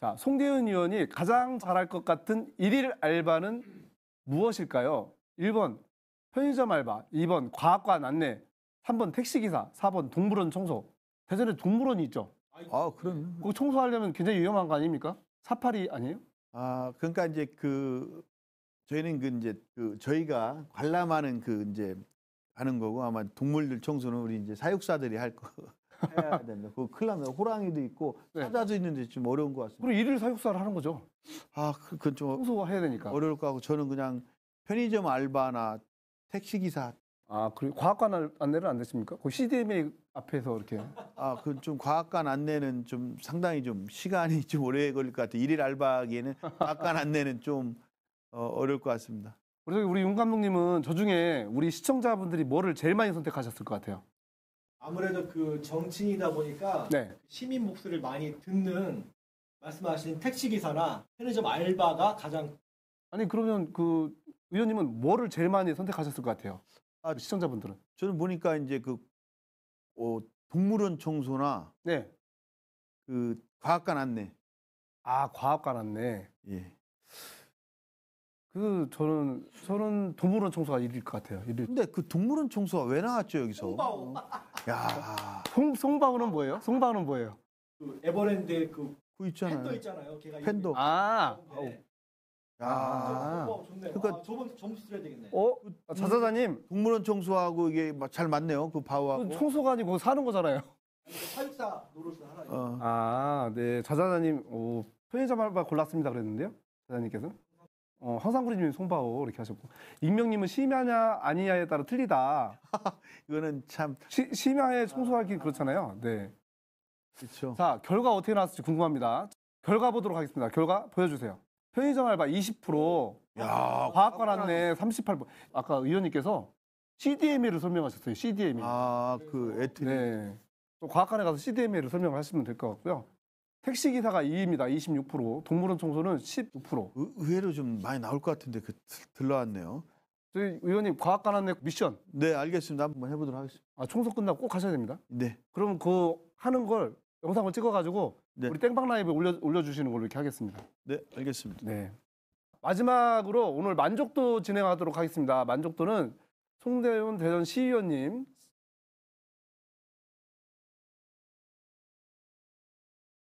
자, 송대윤 의원이 가장 잘할 것 같은 일일 알바는 무엇일까요? 1번 편의점 알바, 2번 과학관 안내, 3번 택시기사, 4번 동물원 청소. 대전에 동물원이 있죠. 아, 그럼. 그거 청소하려면 굉장히 위험한 거 아닙니까? 사파리 아니에요? 아, 그러니까 이제 그 저희는 그 이제 그 저희가 관람하는 그 이제 하는 거고 아마 동물들 청소는 우리 이제 사육사들이 할 거. 해야 됩니다. 그 큰일 나면 호랑이도 있고 네. 사자도 있는데 좀 어려운 것 같습니다. 그럼 일일 사육사를 하는 거죠? 아, 그- 건좀 청소해야 되니까. 어려울 것 같고 저는 그냥 편의점 알바나 택시기사 아 그리고 과학관 안- 내를안 됐습니까? 그 CDMA 앞에서 이렇게 아, 그좀 과학관 안내는 좀 상당히 좀 시간이 좀 오래 걸릴 것 같아요. 일일 알바하기에는 과학관 안내는 좀 어, 어려울 것 같습니다. 그래서 우리 윤 감독님은 저 중에 우리 시청자분들이 뭐를 제일 많이 선택하셨을 것 같아요? 아무래도 그 정치인이다 보니까 네. 시민 목소리를 많이 듣는 말씀하신 택시 기사나 편의점 알바가 가장 아니 그러면 그 의원님은 뭐를 제일 많이 선택하셨을 것 같아요? 아, 시청자분들은 저는 보니까 이제 그 어, 동물원 청소나 네. 그 과학관 안내 아 과학관 안내 예. 그 저는 저는 동물원 청소가 1위일 것 같아요. 1위. 근데 그 동물원 청소가 왜 나왔죠 여기서? 야. 송, 송바우는 뭐예요? 송바우는 뭐예요? 그에버랜드그그 있잖아요. 팬도 있잖아요. 걔가 팬도 아. 네. 야. 아, 그러니까- 아, 저번 점수 드려야 되겠네. 어? 아, 자사자님 음. 동물원 청소하고 이게 잘 맞네요. 그 바우하고. 청소가 아니고 뭐 사는 거잖아요. 그 사육사 노릇을 하라. 어. 아, 네. 자사자님 오, 편의점 알바 골랐습니다 그랬는데요. 사장님께서 어, 황상구리님 송바오 이렇게 하셨고 익명님은 심야냐 아니냐에 따라 틀리다. 이거는 참 시, 심야에 청소하기 그렇잖아요. 네. 그렇죠. 자 결과 어떻게 나왔을지 궁금합니다. 결과 보도록 하겠습니다. 결과 보여주세요. 편의점 알바 20%, 야, 과학관 안내 38%. 아까 의원님께서 CDMA를 설명하셨어요. CDMA. 아그 에트리. 네. 또 과학관에 가서 CDMA를 설명을 하시면 될 것 같고요. 택시기사가 2입니다. 26%. 동물원 청소는 16%. 의- 외로좀 많이 나올 것 같은데 그 들- 러왔네요 저희 의원님 과학관한의 미션. 네, 알겠습니다. 한번 해보도록 하겠습니다. 아, 청소 끝나고 꼭가셔야 됩니다. 네, 그럼 그 하는 걸 영상을 찍어가지고 네. 우리 땡방 라이브에 올려, 올려주시는 걸로 이렇게 하겠습니다. 네, 알겠습니다. 네. 마지막으로 오늘 만족도 진행하도록 하겠습니다. 만족도는 송대훈 대전 시의원님